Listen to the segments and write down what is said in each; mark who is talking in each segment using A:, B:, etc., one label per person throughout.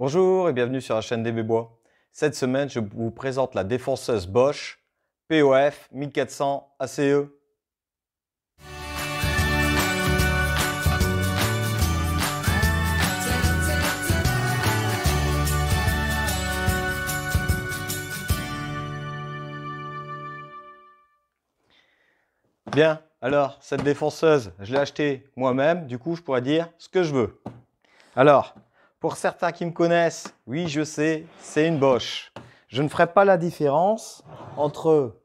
A: Bonjour et bienvenue sur la chaîne des Bébois. Cette semaine, je vous présente la défenseuse Bosch POF 1400 ACE. Bien, alors cette défenseuse, je l'ai achetée moi-même, du coup je pourrais dire ce que je veux. Alors, pour certains qui me connaissent, oui, je sais, c'est une Bosch. Je ne ferai pas la différence entre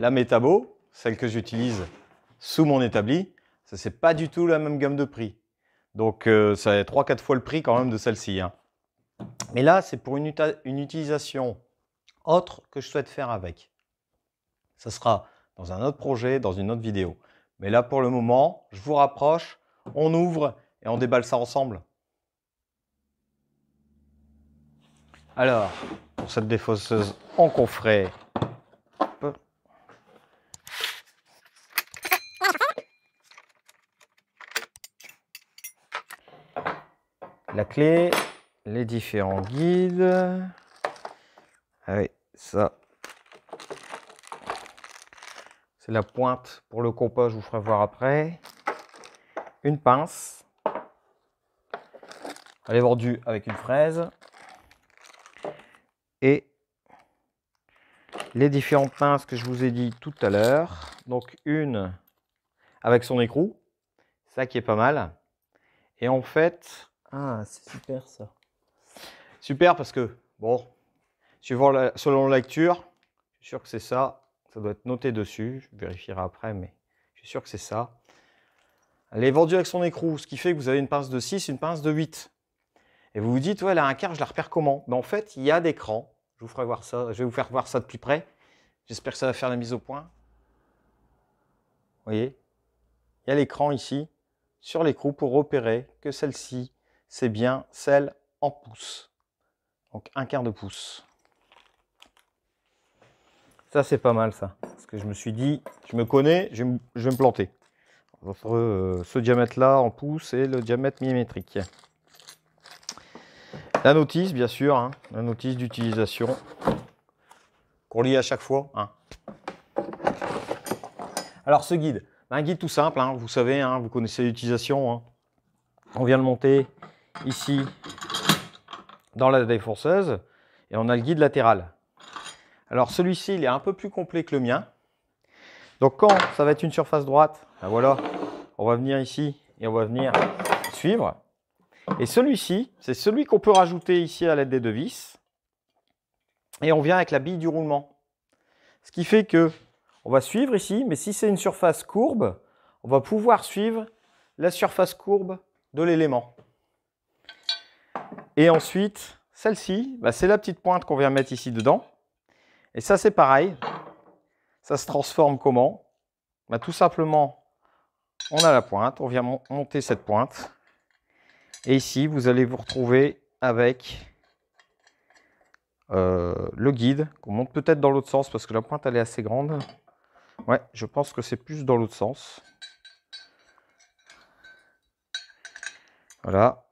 A: la métabo, celle que j'utilise sous mon établi, ça c'est pas du tout la même gamme de prix. Donc euh, ça est 3-4 fois le prix quand même de celle-ci. Hein. Mais là, c'est pour une, une utilisation autre que je souhaite faire avec. Ça sera dans un autre projet, dans une autre vidéo. Mais là, pour le moment, je vous rapproche, on ouvre et on déballe ça ensemble. Alors, pour cette défausseuse en coffret. La clé, les différents guides. Ah oui, ça. C'est la pointe pour le compas, je vous ferai voir après. Une pince. Elle est vendue avec une fraise. Et les différentes pinces que je vous ai dit tout à l'heure. Donc une avec son écrou, ça qui est pas mal. Et en fait, ah c'est super ça. Super parce que bon, suivant la, selon la lecture, je suis sûr que c'est ça. Ça doit être noté dessus. Je vérifierai après, mais je suis sûr que c'est ça. Elle est vendue avec son écrou, ce qui fait que vous avez une pince de 6, une pince de 8. Et vous vous dites, ouais, un quart, je la repère comment ben, En fait, il y a des crans. Je, vous ferai voir ça, je vais vous faire voir ça de plus près. J'espère que ça va faire la mise au point. Vous voyez Il y a l'écran ici sur l'écrou pour repérer que celle-ci, c'est bien celle en pouce. Donc un quart de pouce. Ça, c'est pas mal, ça. Parce que je me suis dit, je me connais, je vais me, planter. Euh, ce diamètre-là en pouce et le diamètre millimétrique. La notice, bien sûr, hein. la notice d'utilisation qu'on lit à chaque fois. Hein. Alors ce guide, ben, un guide tout simple, hein. vous savez, vous connaissez l'utilisation. On vient le monter ici dans la défonceuse et on a le guide latéral. Alors celui-ci, il est un peu plus complet que le mien. Donc quand ça va être une surface droite, ben, voilà, on va venir ici et on va venir suivre. Et celui-ci, c'est celui qu'on peut rajouter ici à l'aide des deux vis. Et on vient avec la bille du roulement. Ce qui fait que on va suivre ici, mais si c'est une surface courbe, on va pouvoir suivre la surface courbe de l'élément. Et ensuite, celle-ci, bah, c'est la petite pointe qu'on vient mettre ici dedans. Et ça, c'est pareil. Ça se transforme comment bah, Tout simplement, on a la pointe, on vient monter cette pointe. Et ici, vous allez vous retrouver avec euh, le guide, qu'on monte peut-être dans l'autre sens, parce que la pointe, elle est assez grande. Ouais, je pense que c'est plus dans l'autre sens. Voilà.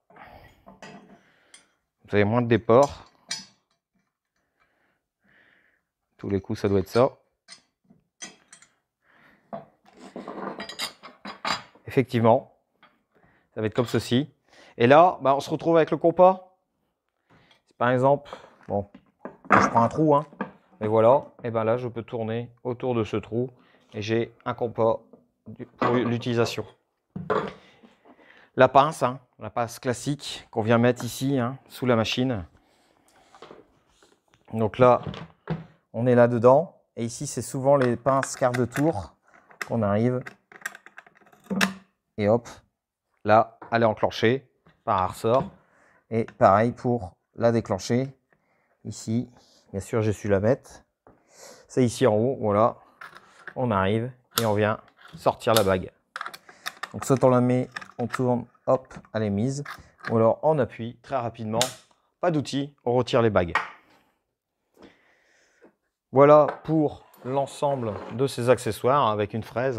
A: Vous avez moins de déport. Tous les coups, ça doit être ça. Effectivement, ça va être comme ceci. Et là, bah, on se retrouve avec le compas. Par exemple, bon, je prends un trou, hein, voilà, et ben là, je peux tourner autour de ce trou et j'ai un compas pour l'utilisation. La pince, hein. la pince classique qu'on vient mettre ici, hein, sous la machine. Donc là, on est là-dedans. Et ici, c'est souvent les pinces quart de tour qu'on arrive. Et hop, là, elle est enclenchée par ressort. Et pareil pour la déclencher. Ici, bien sûr, j'ai su la mettre. C'est ici en haut, voilà. On arrive et on vient sortir la bague. Donc soit on la met, on tourne, hop, à est mise. Ou alors on appuie très rapidement. Pas d'outils on retire les bagues. Voilà pour l'ensemble de ces accessoires avec une fraise.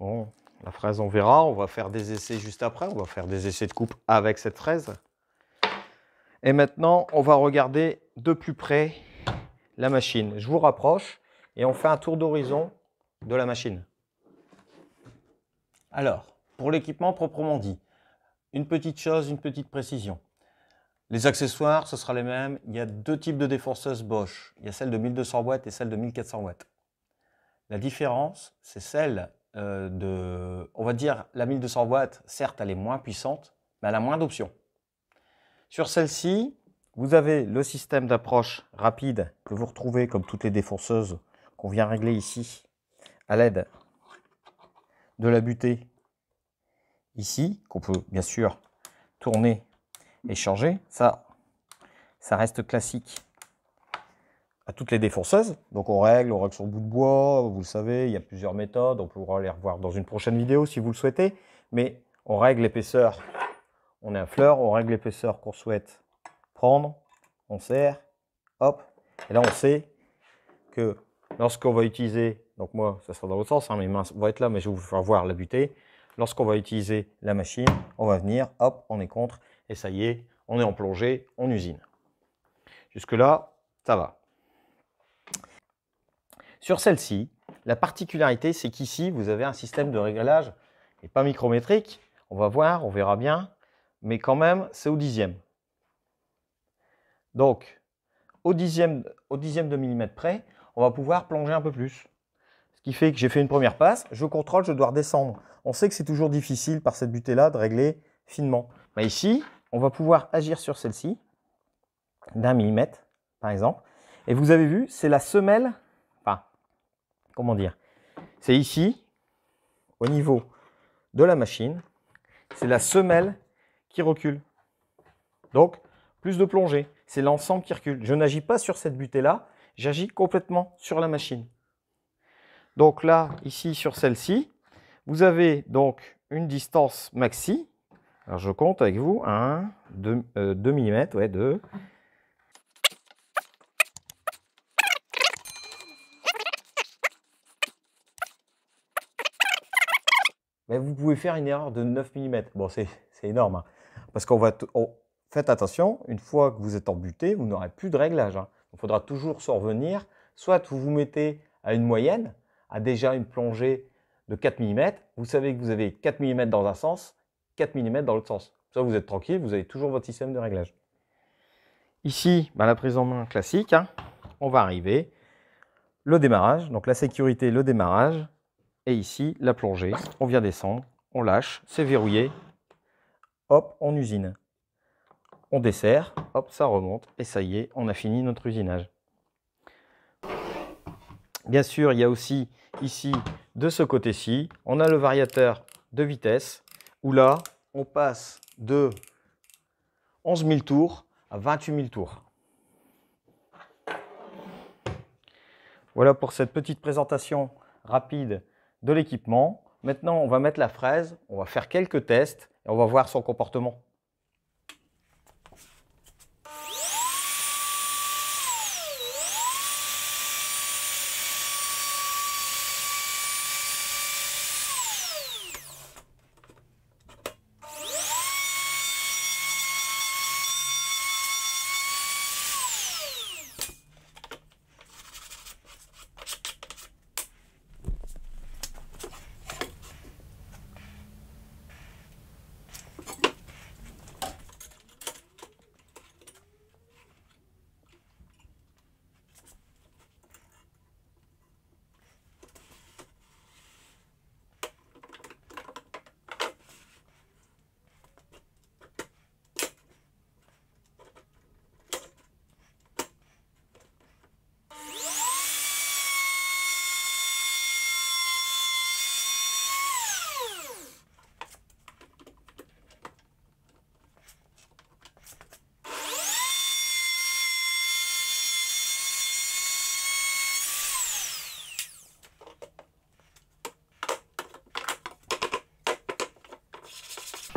A: Hein. La fraise, on verra. On va faire des essais juste après. On va faire des essais de coupe avec cette fraise. Et maintenant, on va regarder de plus près la machine. Je vous rapproche et on fait un tour d'horizon de la machine. Alors, pour l'équipement proprement dit, une petite chose, une petite précision. Les accessoires, ce sera les mêmes. Il y a deux types de défonceuses Bosch. Il y a celle de 1200 watts et celle de 1400 watts. La différence, c'est celle euh, de, on va dire, la 1200 watts, certes, elle est moins puissante, mais elle a moins d'options. Sur celle-ci, vous avez le système d'approche rapide que vous retrouvez comme toutes les défonceuses qu'on vient régler ici à l'aide de la butée ici, qu'on peut bien sûr tourner et changer. Ça, ça reste classique à toutes les défonceuses. Donc on règle, on règle sur le bout de bois, vous le savez, il y a plusieurs méthodes, on pourra les revoir dans une prochaine vidéo si vous le souhaitez. Mais on règle l'épaisseur, on est à fleur, on règle l'épaisseur qu'on souhaite prendre, on serre, hop. Et là on sait que lorsqu'on va utiliser, donc moi ça sera dans l'autre sens, hein, mes mains vont être là, mais je vais vous faire voir la butée. Lorsqu'on va utiliser la machine, on va venir, hop, on est contre, et ça y est, on est en plongée, on usine. Jusque-là, ça va. Sur celle-ci, la particularité, c'est qu'ici, vous avez un système de réglage, et pas micrométrique, on va voir, on verra bien, mais quand même, c'est au dixième. Donc, au dixième, au dixième de millimètre près, on va pouvoir plonger un peu plus. Ce qui fait que j'ai fait une première passe, je contrôle, je dois redescendre. On sait que c'est toujours difficile par cette butée-là de régler finement. Mais ici, on va pouvoir agir sur celle-ci, d'un millimètre par exemple. Et vous avez vu, c'est la semelle comment dire, c'est ici, au niveau de la machine, c'est la semelle qui recule. Donc, plus de plongée. C'est l'ensemble qui recule. Je n'agis pas sur cette butée-là, j'agis complètement sur la machine. Donc là, ici, sur celle-ci, vous avez donc une distance maxi. Alors je compte avec vous, 1, 2, 2 mm, ouais, 2, vous pouvez faire une erreur de 9 mm. Bon, c'est énorme, hein. parce qu'on va... faites attention, une fois que vous êtes embuté, vous n'aurez plus de réglage. Hein. Il faudra toujours s'en revenir. Soit vous vous mettez à une moyenne, à déjà une plongée de 4 mm. Vous savez que vous avez 4 mm dans un sens, 4 mm dans l'autre sens. Ça, vous êtes tranquille, vous avez toujours votre système de réglage. Ici, ben, la prise en main classique, hein. on va arriver. Le démarrage, donc la sécurité, le démarrage. Et ici, la plongée, on vient descendre, on lâche, c'est verrouillé. Hop, on usine. On dessert, hop, ça remonte. Et ça y est, on a fini notre usinage. Bien sûr, il y a aussi ici, de ce côté-ci, on a le variateur de vitesse, où là, on passe de 11 000 tours à 28 000 tours. Voilà pour cette petite présentation rapide de l'équipement. Maintenant, on va mettre la fraise, on va faire quelques tests et on va voir son comportement.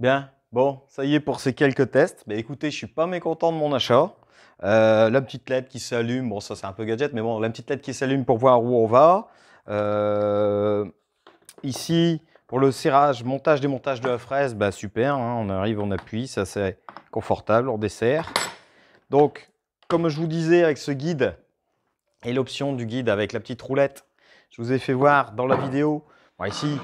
A: Bien, bon, ça y est pour ces quelques tests. Mais bah, écoutez, je suis pas mécontent de mon achat. Euh, la petite LED qui s'allume, bon ça c'est un peu gadget, mais bon, la petite LED qui s'allume pour voir où on va. Euh, ici, pour le serrage, montage, démontage de la fraise, bah super, hein. on arrive, on appuie, ça c'est confortable, on dessert. Donc, comme je vous disais avec ce guide et l'option du guide avec la petite roulette, je vous ai fait voir dans la vidéo, ici,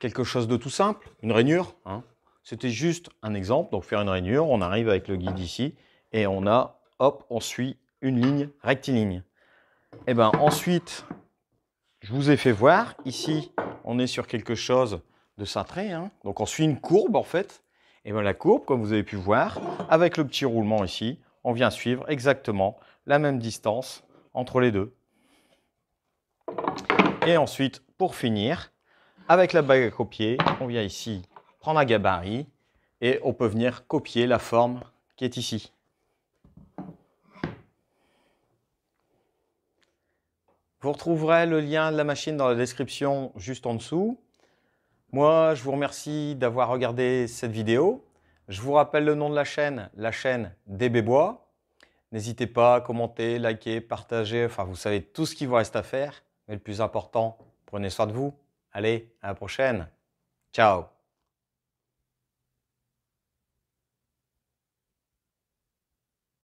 A: quelque chose de tout simple, une rainure, hein, c'était juste un exemple. Donc, faire une rainure, on arrive avec le guide ici et on a, hop, on suit une ligne rectiligne. Et eh ben ensuite, je vous ai fait voir, ici, on est sur quelque chose de cintré. Hein. Donc, on suit une courbe, en fait. Et eh bien la courbe, comme vous avez pu voir, avec le petit roulement ici, on vient suivre exactement la même distance entre les deux. Et ensuite, pour finir, avec la bague à copier, on vient ici prendre un gabarit et on peut venir copier la forme qui est ici. Vous retrouverez le lien de la machine dans la description juste en dessous. Moi, je vous remercie d'avoir regardé cette vidéo. Je vous rappelle le nom de la chaîne, la chaîne DB Bois. N'hésitez pas à commenter, liker, partager, enfin vous savez tout ce qu'il vous reste à faire. Mais le plus important, prenez soin de vous. Allez, à la prochaine. Ciao